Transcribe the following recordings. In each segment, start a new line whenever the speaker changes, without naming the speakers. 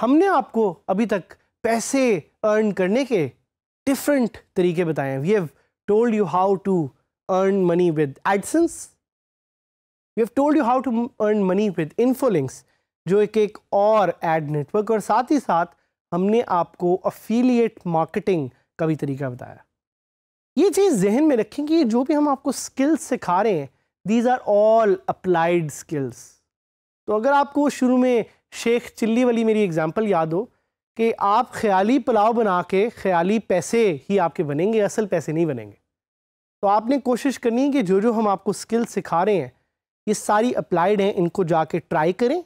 हमने आपको अभी तक पैसे अर्न करने के डिफरेंट तरीके बताए हैं we have told you how to earn money with AdSense. We have told you how to earn money with Infolinks, जो एक एक और ad network और साथ ही साथ हमने आपको affiliate marketing का भी तरीका बताया ये चीज़ जहन में रखें कि जो भी हम आपको स्किल्स सिखा रहे हैं these are all applied skills तो अगर आपको शुरू में शेख चिल्ली वाली मेरी एग्जांपल याद हो कि आप ख्याली पुलाव बना के ख्याली पैसे ही आपके बनेंगे असल पैसे नहीं बनेंगे तो आपने कोशिश करनी है कि जो जो हम आपको स्किल सिखा रहे हैं ये सारी अप्लाइड हैं इनको जाके ट्राई करें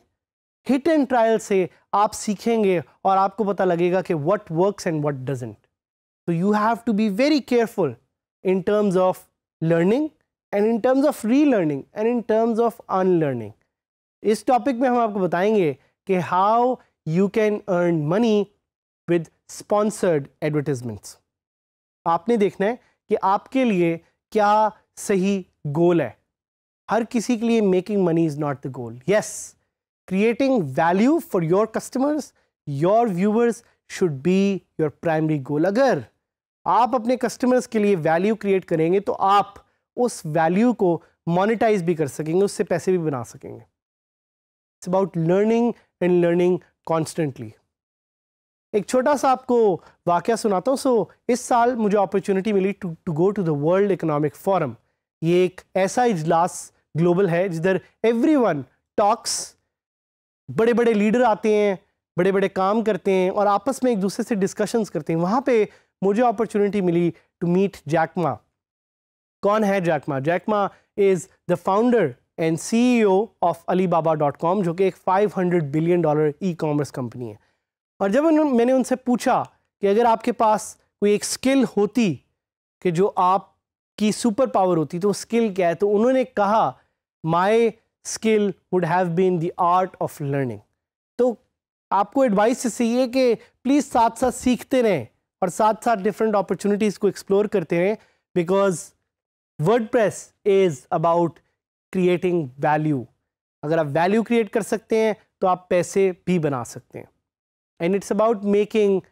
हिट एंड ट्रायल से आप सीखेंगे और आपको पता लगेगा कि what works and what doesn't तो you have to be very careful in terms of learning and in terms of relearning and in terms of unlearning इस टॉपिक में हम आपको बताएंगे कि how you can earn money with sponsored advertisements आपने देखना है कि आपके लिए क्या सही गोल है हर किसी के लिए making money is not the goal yes creating value for your customers your viewers should be your primary goal अगर आप अपने कस्टमर्स के लिए वैल्यू क्रिएट करेंगे तो आप उस वैल्यू को मोनिटाइज भी कर सकेंगे उससे पैसे भी बना सकेंगे it's about learning and learning constantly एक छोटा सा आपको वाक्य सुनाता हूँ सो इस साल मुझे अपॉर्चुनिटी मिली to to go to the world economic forum ये एक ऐसा इजलास ग्लोबल है जिधर एवरी वन टॉक्स बड़े बड़े लीडर आते हैं बड़े बड़े काम करते हैं और आपस में एक दूसरे से डिस्कशंस करते हैं वहाँ पे मुझे अपॉर्चुनिटी मिली टू मीट जैकमा कौन है Jack Ma Jack Ma is the founder and CEO of baba dot com जो कि एक 500 billion dollar e commerce company है और जब उन, मैंने उनसे पूछा कि अगर आपके पास कोई एक स्किल होती कि जो आपकी सुपर पावर होती तो स्किल क्या है तो उन्होंने कहा my skill would have been the art of learning तो आपको एडवाइस इससे ये कि प्लीज़ साथ साथ सीखते रहें और साथ साथ डिफरेंट अपॉर्चुनिटीज़ को एक्सप्लोर करते रहें because WordPress is about creating value अगर आप वैल्यू क्रिएट कर सकते हैं तो आप पैसे भी बना सकते हैं and it's about making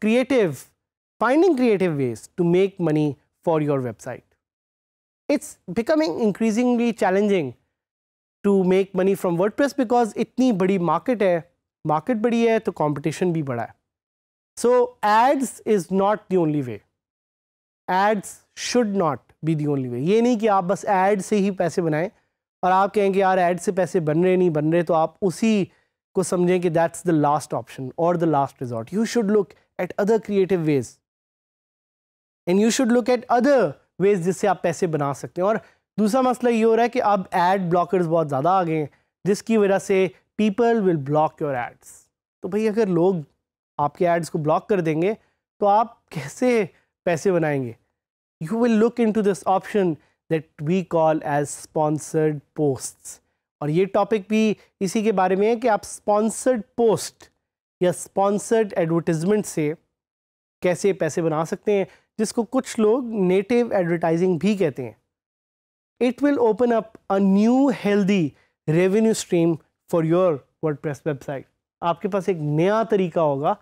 creative, finding creative ways to make money for your website. It's becoming increasingly challenging to make money from WordPress because itni badi market hai market badi hai to competition bhi bada hai So ads is not the only way. Ads should not be the only way. ye nahi ki aap bas ad se hi paise banaye aur aap kahenge yaar ad se paise ban rahe nahi ban rahe to aap usi को समझें कि that's the last option और the last resort you should look at other creative ways and you should look at other ways जिससे आप पैसे बना सकते हैं और दूसरा मसला ये हो रहा है कि अब एड ब्लॉकर्स बहुत ज़्यादा आ गए हैं जिसकी वजह से people will block your ads तो भाई अगर लोग आपके एड्स को ब्लॉक कर देंगे तो आप कैसे पैसे बनाएंगे you will look into this option that we call as sponsored posts और ये टॉपिक भी इसी के बारे में है कि आप स्पॉन्सर्ड पोस्ट या स्पॉन्सर्ड एडवर्टिजमेंट से कैसे पैसे बना सकते हैं जिसको कुछ लोग नेटिव एडवर्टाइजिंग भी कहते हैं it will open up a new revenue stream for your WordPress website आपके पास एक नया तरीका होगा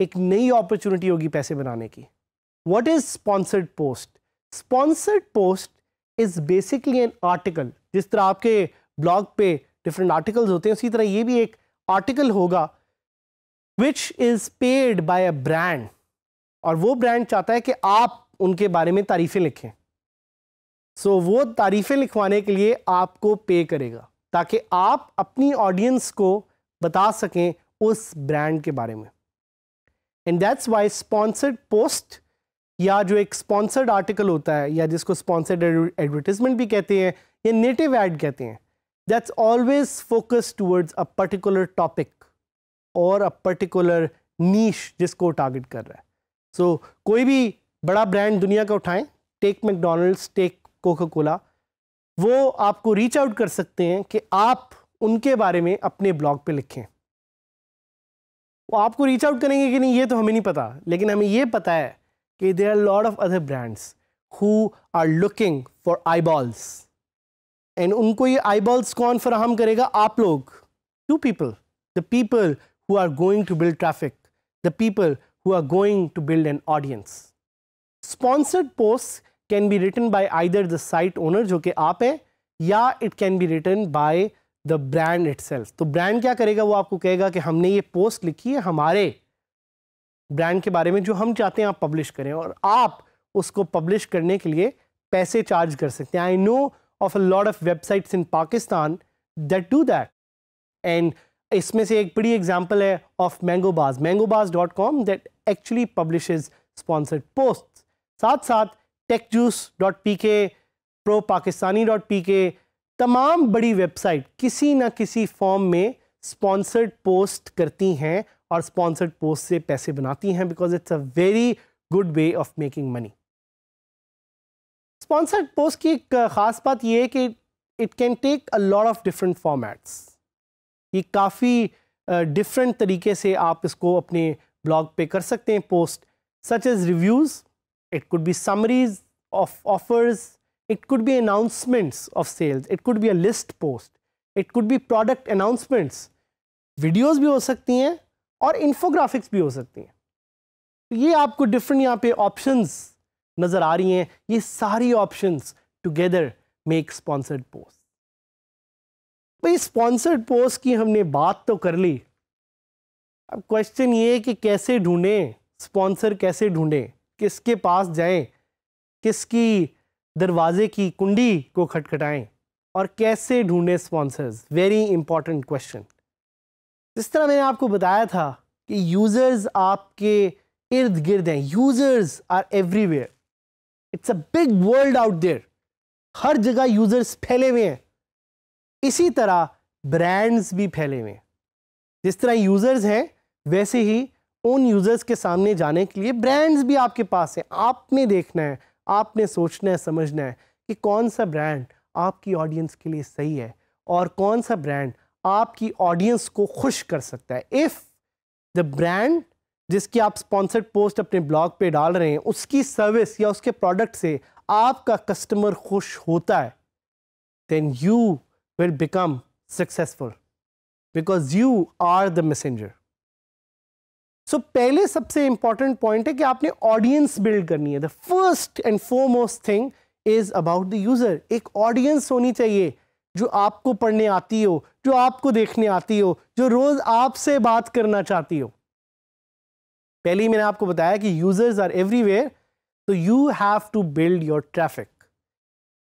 एक नई अपॉर्चुनिटी होगी पैसे बनाने की what is sponsored post sponsored post is basically an article जिस तरह आपके ब्लॉग पे डिफरेंट आर्टिकल्स होते हैं उसी तरह ये भी एक आर्टिकल होगा which is paid by a brand और वो ब्रांड चाहता है कि आप उनके बारे में तारीफ़ें लिखें सो so, वो तारीफ़ें लिखवाने के लिए आपको पे करेगा ताकि आप अपनी ऑडियंस को बता सकें उस ब्रांड के बारे में and that's why sponsored post या जो एक स्पॉन्सर्ड आर्टिकल होता है या जिसको स्पॉन्सर्ड एडवर्टीजमेंट भी कहते हैं या नेटिव एड कहते हैं that's always focused towards a particular topic और अ पर्टिकुलर नीश जिसको टारगेट कर रहा है सो so, कोई भी बड़ा ब्रांड दुनिया का उठाएं take McDonald's take Coca Cola वो आपको रीच आउट कर सकते हैं कि आप उनके बारे में अपने ब्लॉग पे लिखें वो आपको रीच आउट करेंगे कि नहीं ये तो हमें नहीं पता लेकिन हमें ये पता है कि there are lot of other brands who are looking for eyeballs and उनको ये आई आईबॉल्स कौन फराहम करेगा आप लोग to people the people who are going to build traffic the people who are going to build an audience sponsored post can be written by either the site owner जो कि आप हैं या it can be written by the brand it तो brand क्या करेगा वो आपको कहेगा कि हमने ये पोस्ट लिखी है हमारे ब्रांड के बारे में जो हम चाहते हैं आप पब्लिश करें और आप उसको पब्लिश करने के लिए पैसे चार्ज कर सकते हैं I know of a lot of websites in Pakistan that do that. And इसमें से एक बड़ी एग्जांपल है of Mangobaaz Mangobaaz dot com that actually publishes sponsored post साथ साथ take juice dot P K ProPakistani dot P K तमाम बड़ी website किसी ना किसी फॉर्म में स्पॉन्सर्ड पोस्ट करती हैं और स्पॉन्सर्ड पोस्ट से पैसे बनाती हैं because it's a very good way of making money sponsored post की एक ख़ास बात यह है कि it can take a lot of different formats ये काफ़ी डिफरेंट तरीके से आप इसको अपने ब्लॉग पे कर सकते हैं post such as reviews it could be summaries of offers it could be announcements of sales it could be a list post it could be product announcements videos भी हो सकती हैं और इन्फोग्राफिक्स भी हो सकती हैं तो ये आपको डिफरेंट यहाँ पे ऑप्शंस नज़र आ रही हैं ये सारी options together make sponsored post भाई स्पॉन्सर्ड पोस्ट की हमने बात तो कर ली अब क्वेश्चन ये है कि कैसे ढूंढें स्पॉन्सर कैसे ढूंढें किसके पास जाएं किसकी दरवाजे की कुंडी को खटखटाएं और कैसे ढूंढें स्पॉन्सर्स वेरी इंपॉर्टेंट क्वेश्चन जिस तरह मैंने आपको बताया था कि यूज़र्स आपके इर्द गिर्द हैं users are everywhere it's a big world out there हर जगह यूजर्स फैले हुए हैं इसी तरह ब्रांड्स भी फैले हुए हैं जिस तरह यूजर्स हैं वैसे ही उन यूजर्स के सामने जाने के लिए ब्रांड्स भी आपके पास हैं आपने देखना है आपने सोचना है समझना है कि कौन सा ब्रांड आपकी ऑडियंस के लिए सही है और कौन सा ब्रांड आपकी ऑडियंस को खुश कर सकता है इफ़ द ब्रांड जिसकी आप स्पॉन्सर्ड पोस्ट अपने ब्लॉग पे डाल रहे हैं उसकी सर्विस या उसके प्रोडक्ट से आपका कस्टमर खुश होता है then you will become successful because you are the messenger so पहले सबसे इंपॉर्टेंट पॉइंट है कि आपने ऑडियंस बिल्ड करनी है the first and foremost thing is about the user एक ऑडियंस होनी चाहिए जो आपको पढ़ने आती हो जो आपको देखने आती हो जो रोज आपसे बात करना चाहती हो पहले ही मैंने आपको बताया कि यूजर्स आर एवरीवेयर तो you have to build your traffic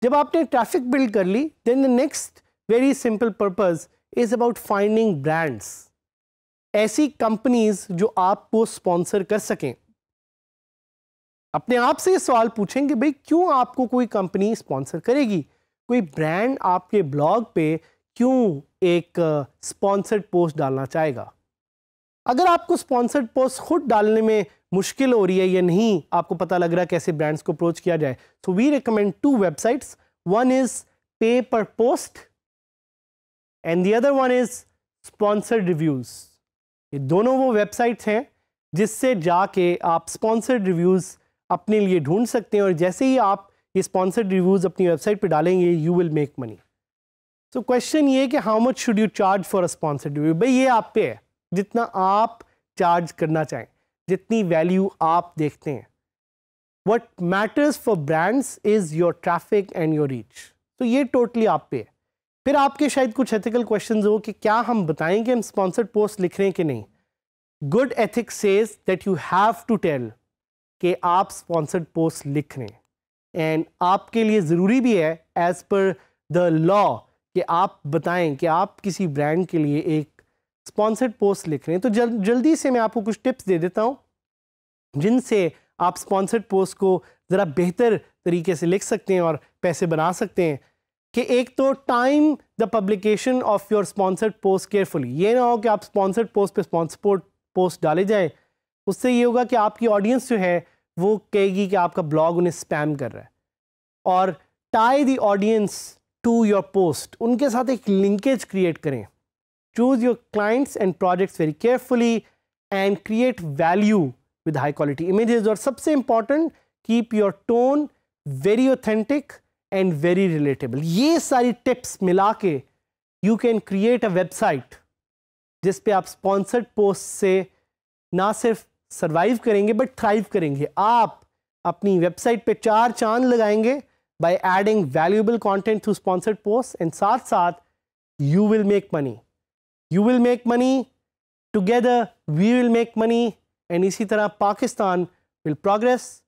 जब आपने ट्रैफिक बिल्ड कर ली then the next very simple purpose is about finding brands ऐसी कंपनीज जो आपको स्पॉन्सर कर सकें अपने आप से ये सवाल पूछेंगे भाई क्यों आपको कोई कंपनी स्पॉन्सर करेगी कोई ब्रांड आपके ब्लॉग पे क्यों एक स्पॉन्सर्ड uh, पोस्ट डालना चाहेगा अगर आपको स्पॉन्सर्ड पोस्ट खुद डालने में मुश्किल हो रही है या नहीं आपको पता लग रहा है कैसे ब्रांड्स को अप्रोच किया जाए so we recommend two websites one is pay per post and the other one is sponsored reviews ये दोनों वो वेबसाइट्स हैं जिससे जाके आप स्पॉन्सर्ड रिव्यूज़ अपने लिए ढूंढ सकते हैं और जैसे ही आप ये स्पॉन्सर्ड रिव्यूज़ अपनी वेबसाइट पर डालेंगे you will make money so question ये कि how much should you charge for a sponsored review भाई ये आप पे है जितना आप चार्ज करना चाहें जितनी वैल्यू आप देखते हैं what matters for brands is your traffic and your reach तो ये टोटली आप पे है फिर आपके शायद कुछ एथिकल क्वेश्चन हो कि क्या हम बताएं कि हम स्पॉन्सर्ड पोस्ट लिख रहे हैं कि नहीं good ethics says that you have to tell कि आप स्पॉन्सर्ड पोस्ट लिख रहे हैं एंड आपके लिए ज़रूरी भी है एज़ पर द लॉ कि आप बताएं कि आप किसी ब्रांड के लिए एक स्पॉन्सर्ड पोस्ट लिख रहे हैं तो जल जल्दी से मैं आपको कुछ टिप्स दे देता हूँ जिनसे आप स्पॉन्सर्ड पोस्ट को ज़रा बेहतर तरीके से लिख सकते हैं और पैसे बना सकते हैं कि एक तो time the publication of your sponsored post carefully ये ना हो कि आप स्पॉन्सर्ड पोस्ट पे स्पॉन्सपोर्ट पोस्ट डाले जाएं उससे ये होगा कि आपकी ऑडियंस जो है वो कहेगी कि आपका ब्लॉग उन्हें स्पैम कर रहा है और tie the audience to your post उनके साथ एक लिंकेज क्रिएट करें choose your clients and projects very carefully and create value with high quality images or sabse important keep your tone very authentic and very relatable ye sari tips mila ke you can create a website jis pe aap sponsored posts se na sirf survive karenge but thrive karenge aap apni website pe char chand lagayenge by adding valuable content through sponsored posts and साथ साथ you will make money you will make money, together we will make money and इसी तरह Pakistan will progress